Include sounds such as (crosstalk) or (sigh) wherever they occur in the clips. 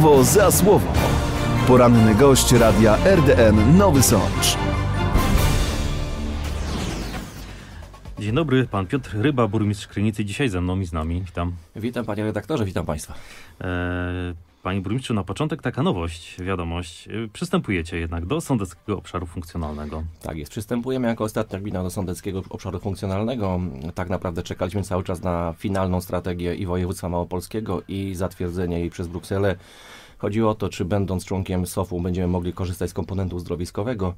Słowo za słowo. Poranny gość radia RDN Nowy Sącz. Dzień dobry, pan Piotr Ryba, burmistrz Krynicy, dzisiaj ze mną i z nami. Witam. Witam panie redaktorze, witam państwa. E, Panie burmistrzu, na początek taka nowość, wiadomość. Y, przystępujecie jednak do sądeckiego obszaru funkcjonalnego. Tak jest, przystępujemy jako ostatnia gmina do sądeckiego obszaru funkcjonalnego. Tak naprawdę czekaliśmy cały czas na finalną strategię i województwa małopolskiego i zatwierdzenie jej przez Brukselę. Chodziło o to, czy będąc członkiem SOF-u będziemy mogli korzystać z komponentu zdrowiskowego.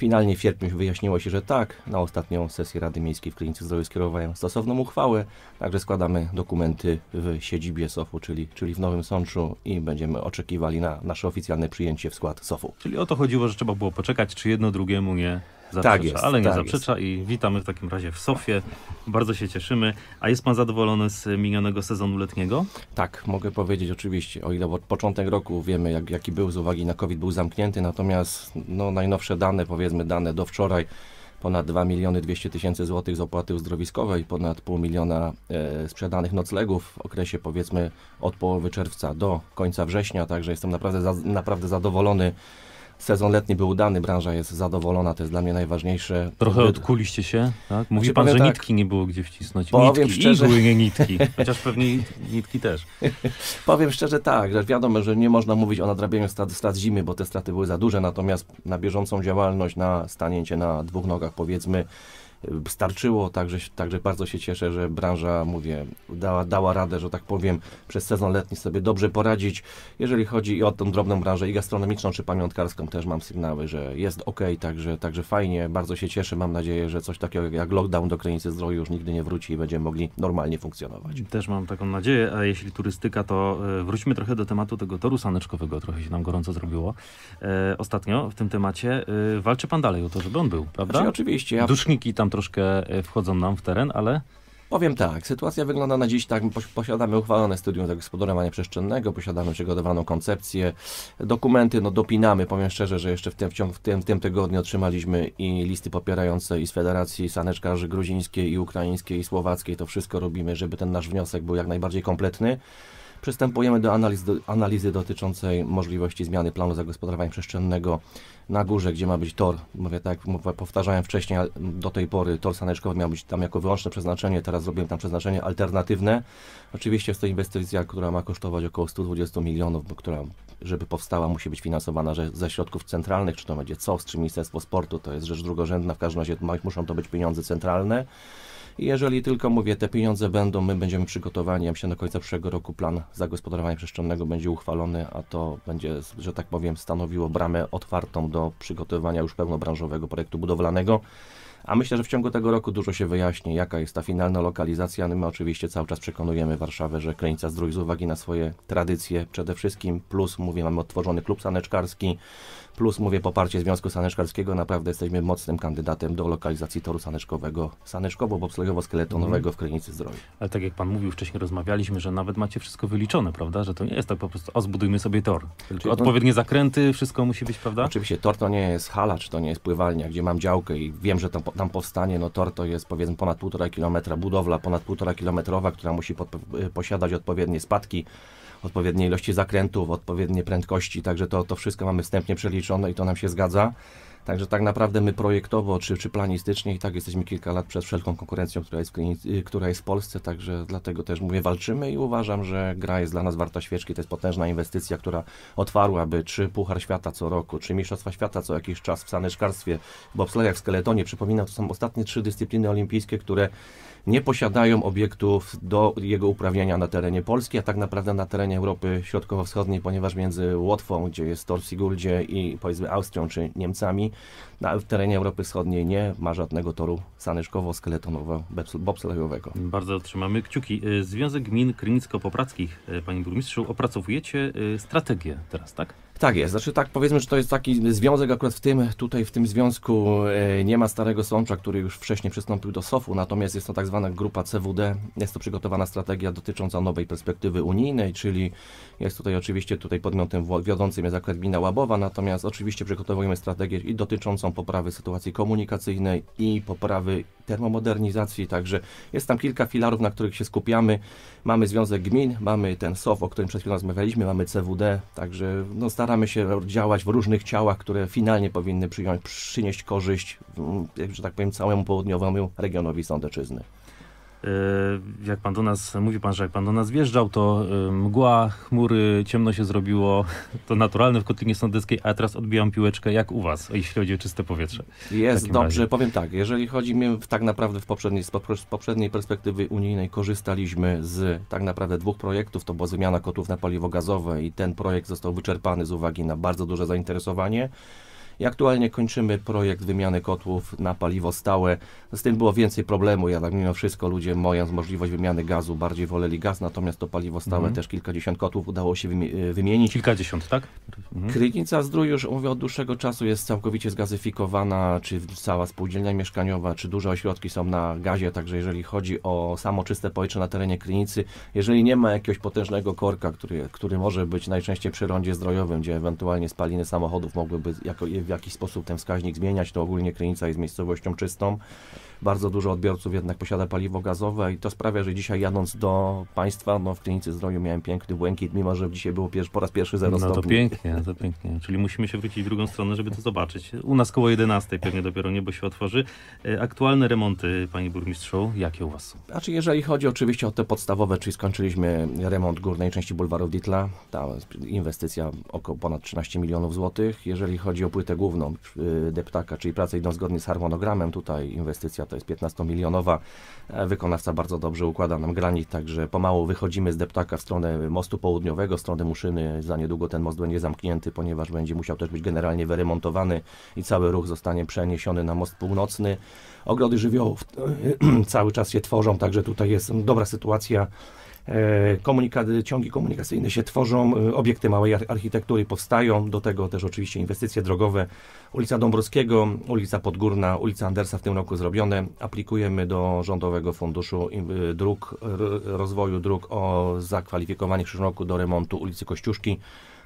Finalnie w sierpniu wyjaśniło się, że tak. Na ostatnią sesję Rady Miejskiej w Klinice Zdrowia skierowałem stosowną uchwałę, także składamy dokumenty w siedzibie SOF-u, czyli, czyli w Nowym Sączu i będziemy oczekiwali na nasze oficjalne przyjęcie w skład SOF-u. Czyli o to chodziło, że trzeba było poczekać, czy jedno drugiemu nie zaprzecza, tak jest, ale nie tak zaprzecza jest. i witamy w takim razie w Sofie. Bardzo się cieszymy. A jest pan zadowolony z minionego sezonu letniego? Tak, mogę powiedzieć oczywiście, o ile od początek roku wiemy jak, jaki był z uwagi na COVID był zamknięty, natomiast no, najnowsze dane, powiedzmy dane do wczoraj, ponad 2 miliony 200 tysięcy złotych z opłaty uzdrowiskowej, ponad pół miliona e, sprzedanych noclegów w okresie powiedzmy od połowy czerwca do końca września, także jestem naprawdę, za, naprawdę zadowolony sezon letni był udany, branża jest zadowolona, to jest dla mnie najważniejsze. Trochę odkuliście się, tak? Mówi znaczy, pan, że tak, nitki nie było gdzie wcisnąć. Powiem nitki, szczerze, igły, nie nitki. (laughs) Chociaż pewnie nitki też. (laughs) powiem szczerze tak, że wiadomo, że nie można mówić o nadrabianiu strat, strat zimy, bo te straty były za duże, natomiast na bieżącą działalność, na stanięcie na dwóch nogach powiedzmy, starczyło, także, także bardzo się cieszę, że branża, mówię, dała, dała radę, że tak powiem, przez sezon letni sobie dobrze poradzić. Jeżeli chodzi i o tą drobną branżę i gastronomiczną, czy pamiątkarską, też mam sygnały, że jest ok, także, także fajnie, bardzo się cieszę, mam nadzieję, że coś takiego jak lockdown do granicy Zdroju już nigdy nie wróci i będziemy mogli normalnie funkcjonować. Też mam taką nadzieję, a jeśli turystyka, to e, wróćmy trochę do tematu tego toru saneczkowego, trochę się nam gorąco zrobiło. E, ostatnio w tym temacie e, walczy pan dalej o to, żeby on był, prawda? Znaczy, oczywiście. Ja... Duszniki tam troszkę e, wchodzą nam w teren, ale Powiem tak, sytuacja wygląda na dziś tak, posiadamy uchwalone studium zagospodarowania przestrzennego, posiadamy przygotowaną koncepcję, dokumenty, no dopinamy, powiem szczerze, że jeszcze w tym, w, ciągu, w tym, w tym tygodniu otrzymaliśmy i listy popierające i z Federacji Saneczkarzy Gruzińskiej i Ukraińskiej i Słowackiej, to wszystko robimy, żeby ten nasz wniosek był jak najbardziej kompletny. Przystępujemy do analiz, analizy dotyczącej możliwości zmiany planu zagospodarowania przestrzennego na górze, gdzie ma być tor. Mówię tak, jak powtarzałem wcześniej, do tej pory tor saneczkowy miał być tam jako wyłączne przeznaczenie, teraz zrobiłem tam przeznaczenie alternatywne. Oczywiście jest to inwestycja, która ma kosztować około 120 milionów, która żeby powstała, musi być finansowana ze środków centralnych, czy to będzie COS, czy Ministerstwo Sportu, to jest rzecz drugorzędna, w każdym razie muszą to być pieniądze centralne. Jeżeli tylko mówię, te pieniądze będą, my będziemy przygotowani, ja myślę, do końca przyszłego roku plan zagospodarowania przestrzennego będzie uchwalony, a to będzie, że tak powiem, stanowiło bramę otwartą do przygotowywania już pełnobranżowego projektu budowlanego. A myślę, że w ciągu tego roku dużo się wyjaśni, jaka jest ta finalna lokalizacja. No my oczywiście cały czas przekonujemy Warszawę, że Krynica Zdrój z uwagi na swoje tradycje przede wszystkim, plus mówię, mamy odtworzony klub saneczkarski, plus mówię poparcie Związku Saneczkarskiego, naprawdę jesteśmy mocnym kandydatem do lokalizacji toru saneczkowego, saneczkowo-bobslejowo-skeletonowego mhm. w Krynicy zdrowia. Ale tak jak Pan mówił, wcześniej rozmawialiśmy, że nawet macie wszystko wyliczone, prawda? Że to nie jest tak po prostu, o zbudujmy sobie tor. Tylko odpowiednie zakręty, wszystko musi być, prawda? Oczywiście, tor to nie jest hala, czy to nie jest pływalnia, gdzie mam działkę i wiem, że tam, tam powstanie, no tor to jest powiedzmy ponad półtora kilometra budowla, ponad półtora kilometrowa, która musi pod, y, posiadać odpowiednie spadki, odpowiedniej ilości zakrętów, odpowiednie prędkości, także to, to wszystko mamy wstępnie przeliczone i to nam się zgadza. Także tak naprawdę my projektowo czy, czy planistycznie i tak jesteśmy kilka lat przed wszelką konkurencją, która jest, y, która jest w Polsce, także dlatego też mówię, walczymy i uważam, że gra jest dla nas warta świeczki. To jest potężna inwestycja, która otwarłaby czy Puchar Świata co roku, czy Mistrzostwa Świata co jakiś czas w saneczkarstwie, w bobslejach, w skeletonie. Przypominam, to są ostatnie trzy dyscypliny olimpijskie, które nie posiadają obiektów do jego uprawiania na terenie Polski, a tak naprawdę na terenie Europy Środkowo-Wschodniej, ponieważ między Łotwą, gdzie jest Torsigurdzie i powiedzmy Austrią czy Niemcami, na, w terenie Europy Wschodniej nie ma żadnego toru saneczkowo-skeletonowo-bobslejowego. Bardzo trzymamy kciuki. Y, Związek Gmin krynicko popradzkich y, Panie Burmistrzu, opracowujecie y, strategię teraz, tak? Tak jest, znaczy tak powiedzmy, że to jest taki związek akurat w tym, tutaj w tym związku e, nie ma starego Sącza, który już wcześniej przystąpił do SOF-u, natomiast jest to tak zwana grupa CWD, jest to przygotowana strategia dotycząca nowej perspektywy unijnej, czyli jest tutaj oczywiście tutaj podmiotem wiodącym jest akurat gmina Łabowa, natomiast oczywiście przygotowujemy strategię i dotyczącą poprawy sytuacji komunikacyjnej i poprawy termomodernizacji, także jest tam kilka filarów, na których się skupiamy. Mamy Związek Gmin, mamy ten SOF, o którym przed chwilą rozmawialiśmy, mamy CWD, także no staramy staramy się działać w różnych ciałach, które finalnie powinny przyjąć, przynieść korzyść, mm, że tak powiem, całemu południowemu regionowi Sądeczyzny. Y, jak pan do nas, mówi pan, że jak pan do nas wjeżdżał, to y, mgła, chmury, ciemno się zrobiło. To naturalne w Kotlinie Sądeckiej, a teraz odbijam piłeczkę jak u was, jeśli chodzi o czyste powietrze. Jest dobrze, razie. powiem tak, jeżeli chodzi, my tak naprawdę w poprzedniej, z poprzedniej perspektywy unijnej korzystaliśmy z tak naprawdę dwóch projektów, to była zmiana kotłów na paliwo gazowe i ten projekt został wyczerpany z uwagi na bardzo duże zainteresowanie. I aktualnie kończymy projekt wymiany kotłów na paliwo stałe. Z tym było więcej problemu, jednak mimo wszystko ludzie mając możliwość wymiany gazu bardziej woleli gaz, natomiast to paliwo stałe mhm. też kilkadziesiąt kotłów udało się e, wymienić. Kilkadziesiąt, tak? Mhm. Krynica Zdrój już mówię od dłuższego czasu jest całkowicie zgazyfikowana, czy cała spółdzielnia mieszkaniowa, czy duże ośrodki są na gazie, także jeżeli chodzi o samo czyste powietrze na terenie Krynicy, jeżeli nie ma jakiegoś potężnego korka, który, który może być najczęściej przy rondzie zdrojowym, gdzie ewentualnie spaliny samochodów mogłyby jako jakiś sposób ten wskaźnik zmieniać, to ogólnie Krynica jest miejscowością czystą. Bardzo dużo odbiorców jednak posiada paliwo gazowe i to sprawia, że dzisiaj jadąc do państwa, no w Krynicy Zdroju miałem piękny błękit, mimo że dzisiaj było pier po raz pierwszy 0 stopni. No to pięknie, to pięknie. Czyli musimy się wrócić w drugą stronę, żeby to zobaczyć. U nas koło 11 pewnie dopiero niebo się otworzy. E, aktualne remonty, pani burmistrzu, jakie u was są? Znaczy jeżeli chodzi oczywiście o te podstawowe, czyli skończyliśmy remont górnej części bulwaru Ditla, ta inwestycja około ponad 13 milionów złotych. Jeżeli chodzi o płytę główną y, deptaka, czyli prace idą zgodnie z harmonogramem. Tutaj inwestycja to jest 15-milionowa. E, wykonawca bardzo dobrze układa nam granic, także pomału wychodzimy z deptaka w stronę mostu południowego, w stronę Muszyny. Za niedługo ten most będzie zamknięty, ponieważ będzie musiał też być generalnie wyremontowany i cały ruch zostanie przeniesiony na most północny. Ogrody żywiołów e, (clears throat) cały czas się tworzą, także tutaj jest dobra sytuacja E, komunikaty, ciągi komunikacyjne się tworzą, e, obiekty małej architektury powstają, do tego też oczywiście inwestycje drogowe. Ulica Dąbrowskiego, ulica Podgórna, ulica Andersa w tym roku zrobione. Aplikujemy do Rządowego Funduszu Dróg, Rozwoju Dróg o zakwalifikowanie w przyszłym roku do remontu ulicy Kościuszki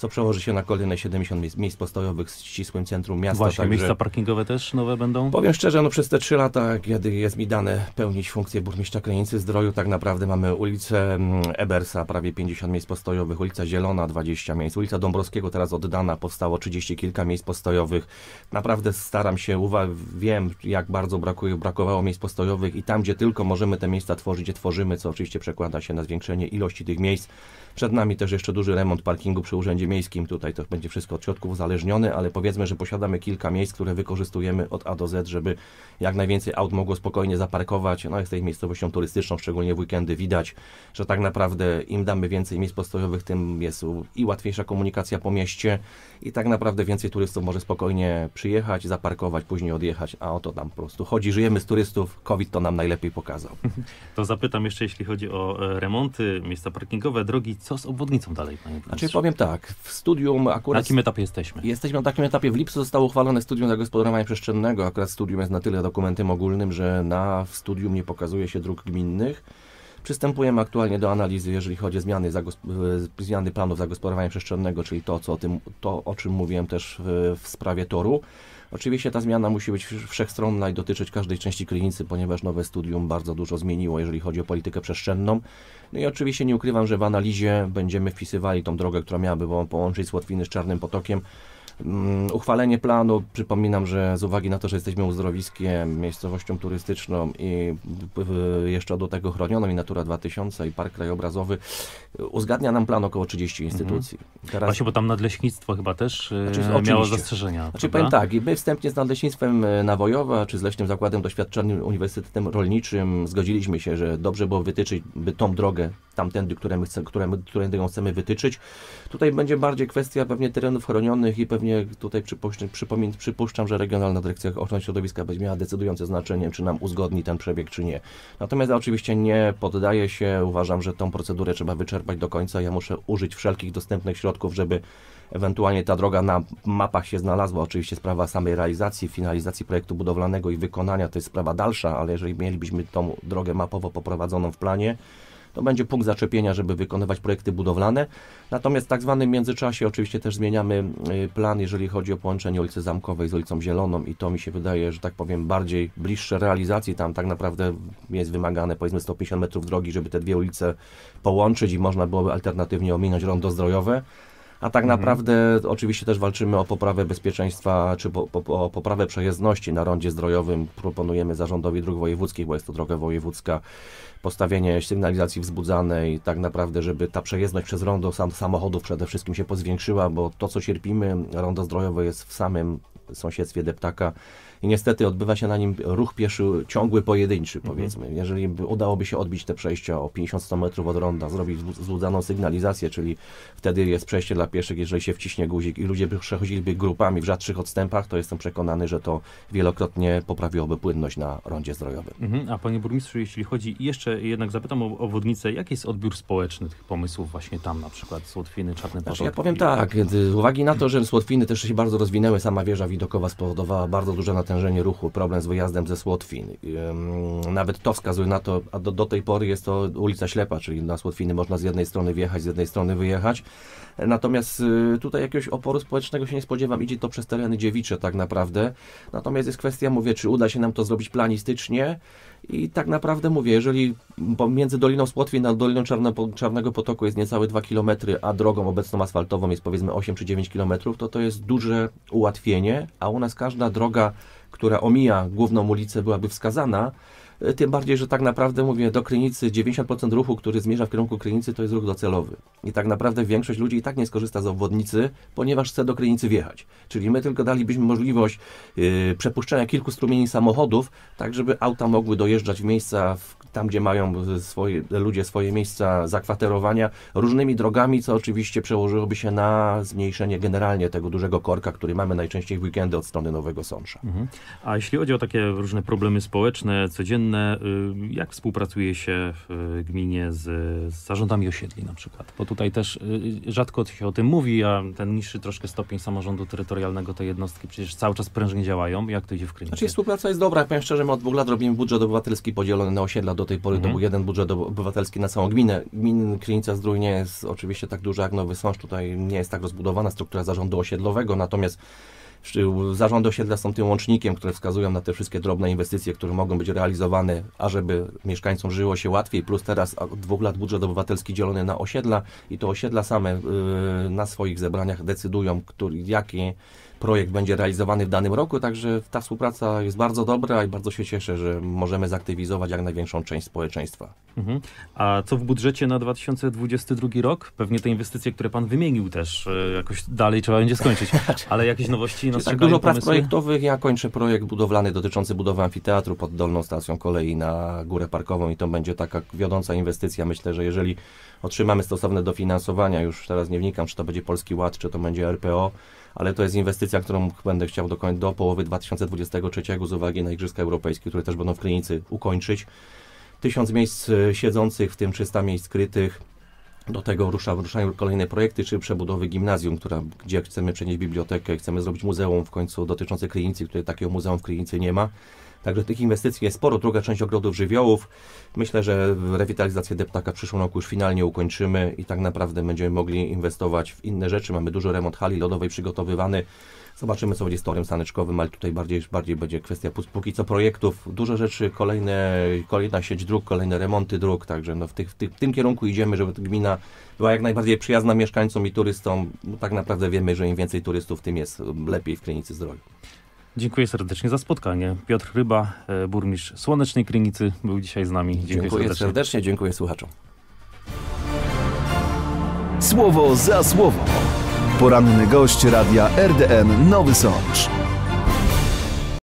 co przełoży się na kolejne 70 miejsc, miejsc postojowych w ścisłym centrum miasta. Właśnie, także... miejsca parkingowe też nowe będą? Powiem szczerze, no przez te 3 lata, kiedy jest mi dane pełnić funkcję burmistrza Krynicy Zdroju, tak naprawdę mamy ulicę mm, Ebersa, prawie 50 miejsc postojowych, ulica Zielona 20 miejsc, ulica Dąbrowskiego teraz oddana, powstało 30 kilka miejsc postojowych. Naprawdę staram się, uwa wiem jak bardzo brakuje, brakowało miejsc postojowych i tam, gdzie tylko możemy te miejsca tworzyć, gdzie tworzymy, co oczywiście przekłada się na zwiększenie ilości tych miejsc. Przed nami też jeszcze duży remont parkingu przy Urzędzie miejskim tutaj to będzie wszystko od środków uzależnione, ale powiedzmy, że posiadamy kilka miejsc, które wykorzystujemy od A do Z, żeby jak najwięcej aut mogło spokojnie zaparkować. No jest tej miejscowością turystyczną, szczególnie w weekendy widać, że tak naprawdę im damy więcej miejsc postojowych, tym jest i łatwiejsza komunikacja po mieście i tak naprawdę więcej turystów może spokojnie przyjechać, zaparkować, później odjechać, a o to tam po prostu chodzi. Żyjemy z turystów, COVID to nam najlepiej pokazał. (laughs) To zapytam jeszcze, jeśli chodzi o e, remonty, miejsca parkingowe, drogi, co z obwodnicą dalej, panie profesorze? Znaczy powiem tak, w studium akurat... Na jakim etapie jesteśmy? Jesteśmy na takim etapie. W lipcu zostało uchwalone studium zagospodarowania przestrzennego. Akurat studium jest na tyle dokumentem ogólnym, że na studium nie pokazuje się dróg gminnych. Przystępujemy aktualnie do analizy, jeżeli chodzi o zmiany, e, zmiany planów zagospodarowania przestrzennego, czyli to, co o, tym, to, o czym mówiłem też w, w sprawie toru. Oczywiście ta zmiana musi być wszechstronna i dotyczyć każdej części klinicy, ponieważ nowe studium bardzo dużo zmieniło, jeżeli chodzi o politykę przestrzenną. No i oczywiście nie ukrywam, że w analizie będziemy wpisywali tą drogę, która miałaby połączyć z Łotwiny z Czarnym Potokiem, Mm, uchwalenie planu, przypominam, że z uwagi na to, że jesteśmy uzdrowiskiem, miejscowością turystyczną i jeszcze do tego chronioną i Natura 2000 i Park Krajobrazowy, e, uzgadnia nam plan około 30 mhm. instytucji. Mhm. Teraz... Właśnie, bo tam nadleśnictwo chyba też e, znaczy, miało oczywiście. zastrzeżenia. Znaczy, powiem tak, i my wstępnie z nadleśnictwem e, Nawojowa, czy z Leśnym Zakładem Doświadczalnym Uniwersytetem Rolniczym zgodziliśmy się, że dobrze było wytyczyć by tą drogę tamtędy, które my chce, które, które chcemy wytyczyć. Tutaj będzie bardziej kwestia pewnie terenów chronionych i pewnie tutaj przypuszczam, przypuszczam że Regionalna Dyrekcja Ochrony Środowiska będzie miała decydujące znaczenie, czy nam uzgodni ten przebieg, czy nie. Natomiast oczywiście nie poddaję się, uważam, że tą procedurę trzeba wyczerpać do końca. Ja muszę użyć wszelkich dostępnych środków, żeby ewentualnie ta droga na mapach się znalazła. Oczywiście sprawa samej realizacji, finalizacji projektu budowlanego i wykonania to jest sprawa dalsza, ale jeżeli mielibyśmy tą drogę mapowo poprowadzoną w planie, to będzie punkt zaczepienia, żeby wykonywać projekty budowlane. Natomiast w tak zwanym międzyczasie oczywiście też zmieniamy y, plan, jeżeli chodzi o połączenie ulicy Zamkowej z ulicą Zieloną i to mi się wydaje, że tak powiem bardziej bliższe realizacji. Tam tak naprawdę jest wymagane powiedzmy 150 metrów drogi, żeby te dwie ulice połączyć i można byłoby alternatywnie ominąć rondo zdrojowe a tak mhm. naprawdę oczywiście też walczymy o poprawę bezpieczeństwa, czy po, po, o poprawę przejezdności na rondzie zdrojowym. Proponujemy zarządowi dróg wojewódzkich, bo jest to droga wojewódzka, postawienie sygnalizacji wzbudzanej, tak naprawdę, żeby ta przejezdność przez rondo sam, samochodów przede wszystkim się pozwiększyła, bo to, co cierpimy, rondo zdrojowe jest w samym sąsiedztwie deptaka, i niestety odbywa się na nim ruch pieszy ciągły, pojedynczy, mhm. powiedzmy. Mhm. Jeżeli udałoby się odbić te przejścia o 50-100 metrów od ronda, zrobić złudzaną sygnalizację, czyli wtedy jest przejście dla pieszych, jeżeli się wciśnie guzik i ludzie by przechodziliby grupami w rzadszych odstępach, to jestem przekonany, że to wielokrotnie poprawiłoby płynność na rondzie zdrojowym. Mhm. A panie burmistrzu, jeśli chodzi, jeszcze jednak zapytam o obwodnicę, jaki jest odbiór społeczny tych pomysłów właśnie tam, na przykład Słotwiny, Czarne znaczy, Potok? Znaczy, ja powiem tak, z uwagi na to, że Słotwiny też się bardzo rozwinęły, sama wieża widokowa spowodowała bardzo duże natychmiast natężenie ruchu, problem z wyjazdem ze Słotwin. Nawet to wskazuje na to, a do, do tej pory jest to ulica Ślepa, czyli na Słotwiny można z jednej strony wjechać, z jednej strony wyjechać. Natomiast y, tutaj jakiegoś oporu społecznego się nie spodziewam. Idzie to przez tereny dziewicze tak naprawdę. Natomiast jest kwestia, mówię, czy uda się nam to zrobić planistycznie i tak naprawdę mówię, jeżeli między Doliną Słotwin a Doliną Czarno, Czarnego Potoku jest niecałe 2 km, a drogą obecną asfaltową jest powiedzmy 8 czy 9 km, to to jest duże ułatwienie, a u nas każda droga która omija główną ulicę, byłaby wskazana, E, tym bardziej, że tak naprawdę mówię, do Krynicy 90% ruchu, który zmierza w kierunku Krynicy, to jest ruch docelowy. I tak naprawdę większość ludzi i tak nie skorzysta z obwodnicy, ponieważ chce do Krynicy wjechać. Czyli my tylko dalibyśmy możliwość yy, przepuszczenia kilku strumieni samochodów, tak żeby auta mogły dojeżdżać w miejsca, w, tam gdzie mają e, swoje, ludzie swoje miejsca zakwaterowania, różnymi drogami, co oczywiście przełożyłoby się na zmniejszenie generalnie tego dużego korka, który mamy najczęściej w weekendy od strony Nowego Sącza. Mhm. A jeśli chodzi o takie różne problemy społeczne, codzienne, inne. Y, jak współpracuje się w y, gminie z, z zarządami osiedli na przykład? Bo tutaj też y, rzadko się o tym mówi, a ten niższy troszkę stopień samorządu terytorialnego, te jednostki przecież cały czas prężnie działają. Jak to idzie w Krynicy? Znaczy współpraca jest dobra. Ja powiem szczerze, my od dwóch lat robimy budżet obywatelski podzielony na osiedla. Do tej pory mhm. to był jeden budżet obywatelski na całą gminę. Klinica Krynica Zdrój nie jest oczywiście tak duża jak Nowy Sąż. Tutaj nie jest tak rozbudowana struktura zarządu osiedlowego, natomiast Zarządy osiedla są tym łącznikiem, które wskazują na te wszystkie drobne inwestycje, które mogą być realizowane, ażeby mieszkańcom żyło się łatwiej, plus teraz od dwóch lat budżet obywatelski dzielony na osiedla i to osiedla same yy, na swoich zebraniach decydują, który, jakie projekt będzie realizowany w danym roku, także ta współpraca jest bardzo dobra i bardzo się cieszę, że możemy zaktywizować jak największą część społeczeństwa. Mhm. A co w budżecie na 2022 rok? Pewnie te inwestycje, które Pan wymienił też e, jakoś dalej trzeba będzie skończyć, (laughs) ale jakieś nowości nas znaczy, tak Dużo pomysły? prac projektowych. Ja kończę projekt budowlany dotyczący budowy amfiteatru pod Dolną Stacją Kolei na Górę Parkową i to będzie taka wiodąca inwestycja. Myślę, że jeżeli otrzymamy stosowne dofinansowania, już teraz nie wnikam, czy to będzie Polski Ład, czy to będzie RPO, ale to jest inwestycja, którą będę chciał do, końca, do połowy 2023 z uwagi na Igrzyska Europejskie, które też będą w Klinicy ukończyć. Tysiąc miejsc e, siedzących, w tym 300 miejsc krytych. Do tego rusza, ruszają kolejne projekty, czy przebudowy gimnazjum, która, gdzie chcemy przenieść bibliotekę, chcemy zrobić muzeum w końcu dotyczące Klinicy, które takiego muzeum w Klinicy nie ma. Także tych inwestycji jest sporo. Druga część ogrodów żywiołów. Myślę, że rewitalizację deptaka w przyszłym roku już finalnie ukończymy i tak naprawdę będziemy mogli inwestować w inne rzeczy. Mamy dużo remont hali lodowej przygotowywany. Zobaczymy, co będzie z torem saneczkowym, ale tutaj bardziej, bardziej będzie kwestia póki co projektów. Dużo rzeczy, kolejne, kolejna sieć dróg, kolejne remonty dróg, także no w, tych, w, tych, w tym kierunku idziemy, żeby gmina była jak najbardziej przyjazna mieszkańcom i turystom. No tak naprawdę wiemy, że im więcej turystów, tym jest lepiej w klinicy zdrowia. Dziękuję serdecznie za spotkanie. Piotr Ryba, e, burmistrz Słonecznej Krynicy był dzisiaj z nami. Dziękuję, dziękuję serdecznie. serdecznie, dziękuję słuchaczom. Słowo za słowo. Poranny gość radia RDN Nowy Sącz.